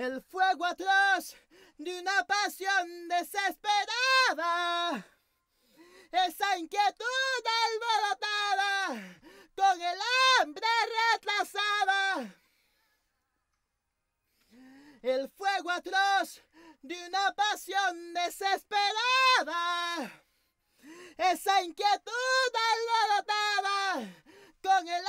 el fuego atroz de una pasión desesperada. Esa inquietud alborotada con el hambre retrasada. El fuego atroz de una pasión desesperada. Esa inquietud alborotada con el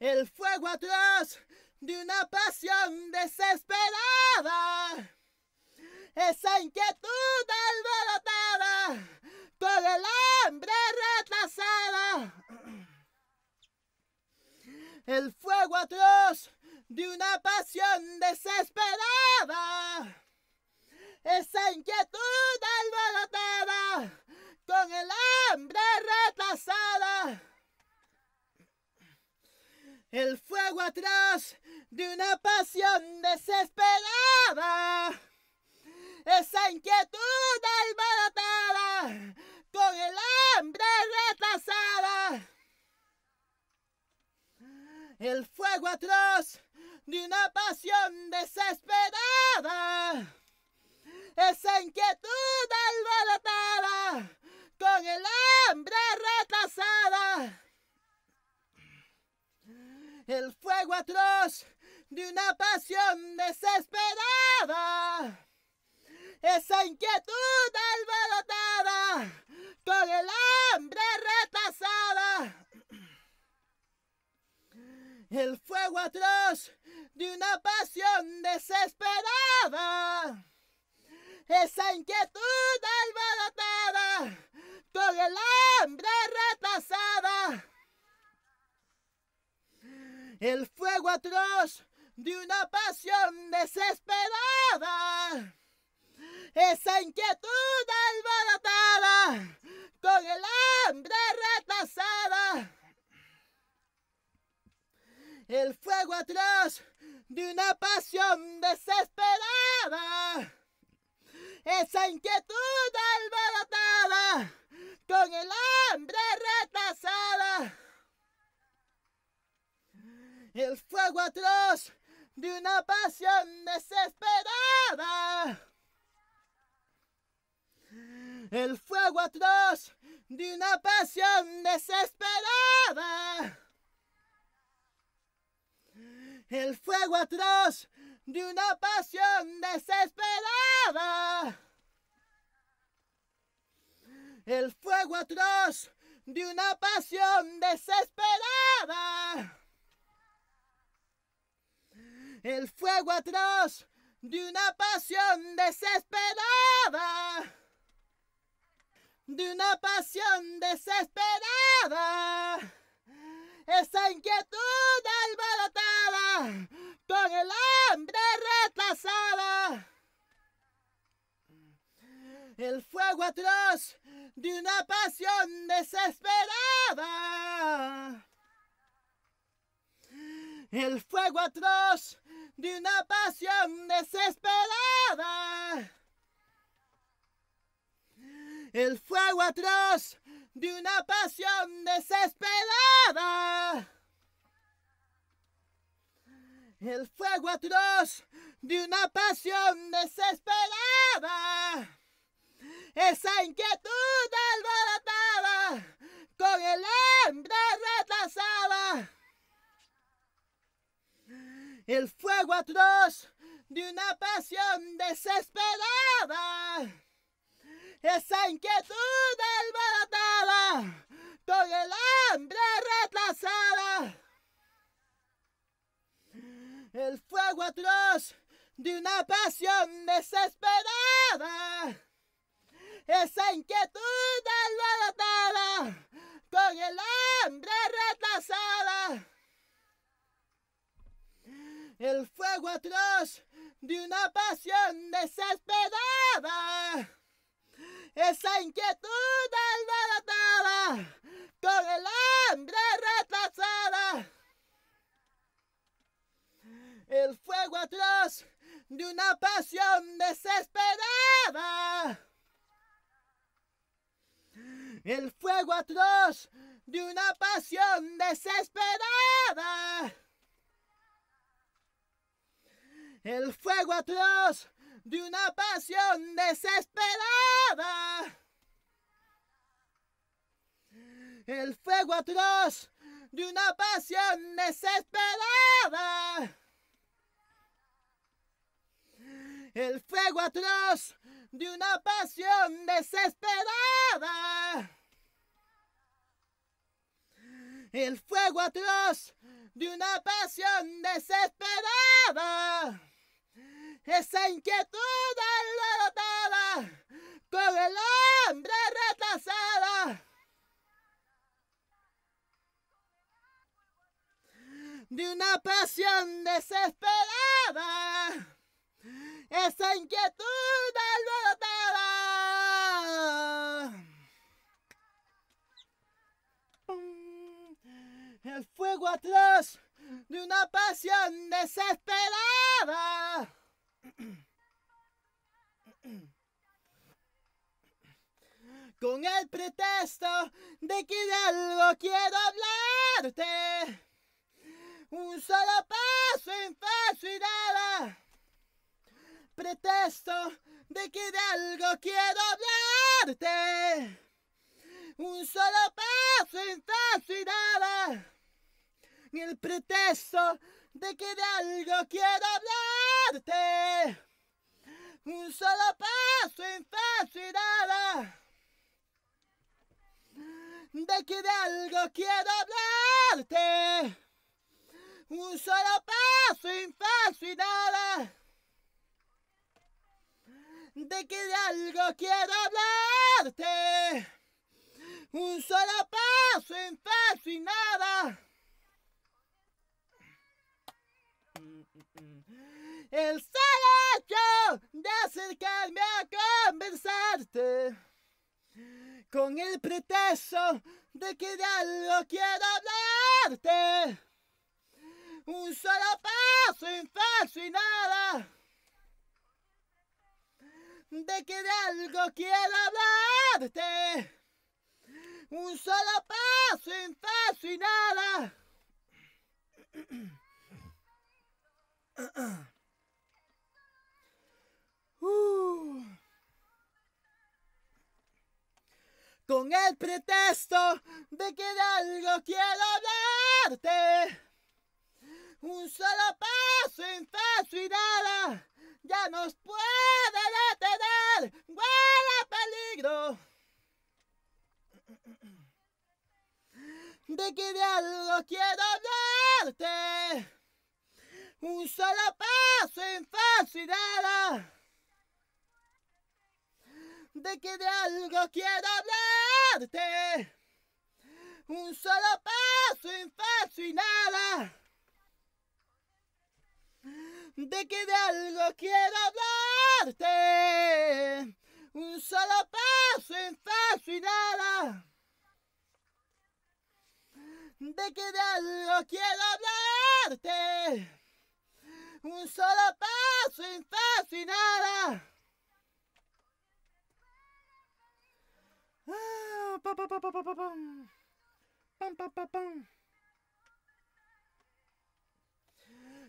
el fuego atrás de una pasión desesperada. Esa inquietud alborotada por el hambre retrasada. El fuego atroz de una pasión desesperada. Esa inquietud El fuego atrás de una pasión desesperada. Esa inquietud albaratada con el hambre retrasada. El fuego atrás de una pasión desesperada. Esa inquietud albaratada con el hambre retrasada el fuego atroz de una pasión desesperada. Esa inquietud alborotada, con el hambre retasada. El fuego atroz de una pasión desesperada. Esa inquietud alborotada, con el hambre retasada. el fuego atroz de una pasión desesperada. Esa inquietud albaratada con el hambre retrasada. El fuego atroz de una pasión desesperada. Esa inquietud albaratada con el hambre el fuego atroz de una pasión desesperada. El fuego atroz de una pasión desesperada. El fuego atroz de una pasión desesperada. El fuego atroz de una pasión desesperada el fuego atroz de una pasión desesperada. De una pasión desesperada. Esa inquietud albaratada con el hambre retrasada. El fuego atroz de una pasión desesperada. El fuego atroz de una pasión desesperada. El fuego atroz de una pasión desesperada. El fuego atroz de una pasión desesperada. Esa inquietud fuego atroz de una pasión desesperada. Esa inquietud alborotada con el hambre retrasada. El fuego atroz de una pasión desesperada. Esa inquietud ¡El fuego atroz de una pasión desesperada. Esa inquietud alborotada con el hambre retrasada. El fuego atroz de una pasión desesperada. El fuego atroz de una pasión desesperada el fuego atroz de una pasión desesperada. El fuego atroz de una pasión desesperada. El fuego atroz de una pasión desesperada. El fuego atroz de una pasión desesperada esa inquietud alborotada con el hambre retrasada. De una pasión desesperada, esa inquietud alborotada. El fuego atrás de una pasión desesperada. Con el pretexto de que de algo quiero hablarte. Un solo paso en y nada. Pretexto de que de algo quiero hablarte. Un solo paso en y nada. el pretexto de que de algo quiero hablar. Un solo paso en nada. De que de algo quiero hablarte. Un solo paso en nada. De que de algo quiero hablarte. Un solo paso en el hecho de acercarme a conversarte con el pretexto de que de algo quiero hablarte. Un solo paso en falso y nada. De que de algo quiero hablarte. Un solo paso en falso y nada. Con el pretexto de que de algo quiero darte. Un solo paso en paz ya nos puede detener. Huele peligro. De que de algo quiero darte. Un solo paso en nada de que de algo quiero hablarte. Un solo paso en falso y nada. De que de algo quiero hablarte. Un solo paso en falso y nada. De que de algo quiero hablarte. Un solo paso en falso y nada.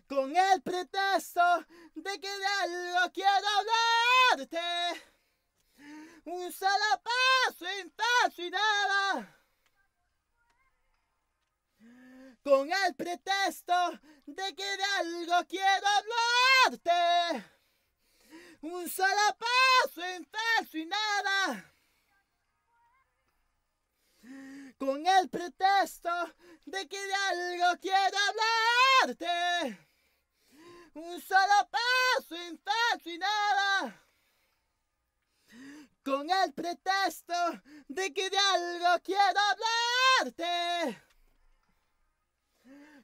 Con el pretexto de que de algo quiero hablarte. Un solo paso en falso y nada. Con el pretexto de que de algo quiero hablarte. Un solo paso en falso y nada. el pretexto de que de algo quiero hablarte. Un solo paso en y nada. Con el pretexto de que de algo quiero hablarte.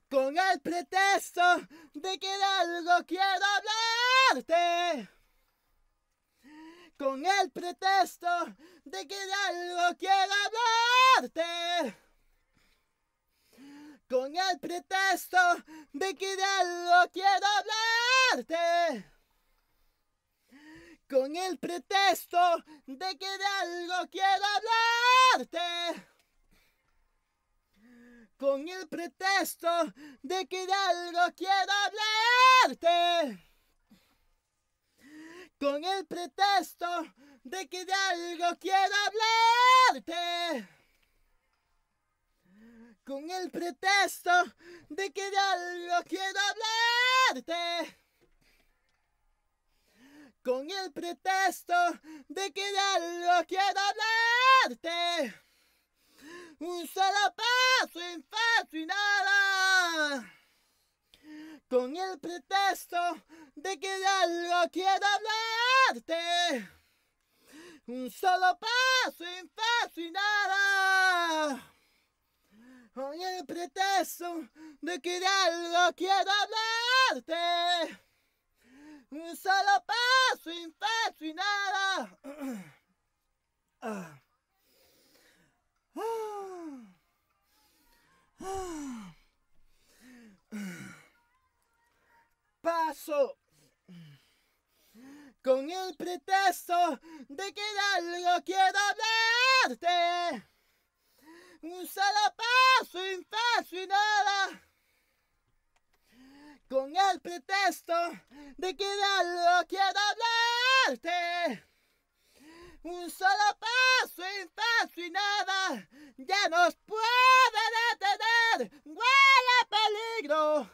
Con el pretexto de que de algo quiero hablarte con el pretexto de que de algo quiero hablarte con el pretexto de que de algo quiero hablarte. Con el pretexto de que de algo quiero hablarte. Con el pretexto de que de algo quiero hablarte. Con el pretexto de que de algo quiero hablarte con el pretexto de que de algo quiero hablarte. Con el pretexto de que de algo quiero hablarte. Un solo paso en y nada. Con el pretexto de que de algo quiero hablarte. Un solo paso en y nada. Con el pretexto de que de algo quiero hablarte. Un solo paso, infarto y nada. Ah. Ah. Ah. Paso con el pretexto de que de algo quiero hablarte un solo paso, y nada. Con el pretexto de que no lo quiero hablarte. Un solo paso, y nada. Ya nos puede detener. Huele peligro.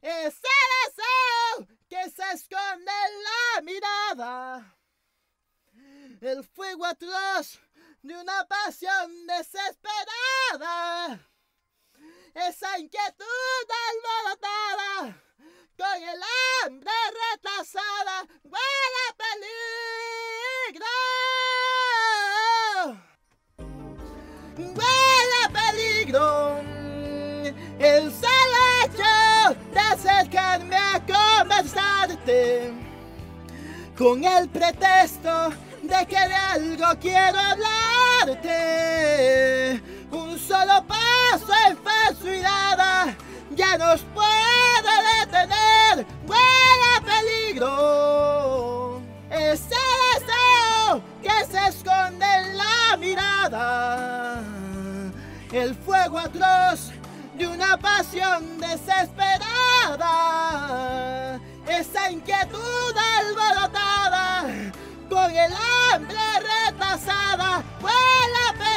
¡Es el deseo que se esconde en la mirada. El fuego atroz de una pasión desesperada. Esa inquietud alborotada, con el hambre retrasada, ¡Vuela peligro. ¡Vuela peligro. El solo de acercarme a conversarte con el pretexto que de algo quiero hablarte. Un solo paso en nada ya nos puede detener. Vuela peligro. Ese deseo que se esconde en la mirada. El fuego atroz de una pasión desesperada. Esa inquietud alborotada con el hambre retrasada, vuela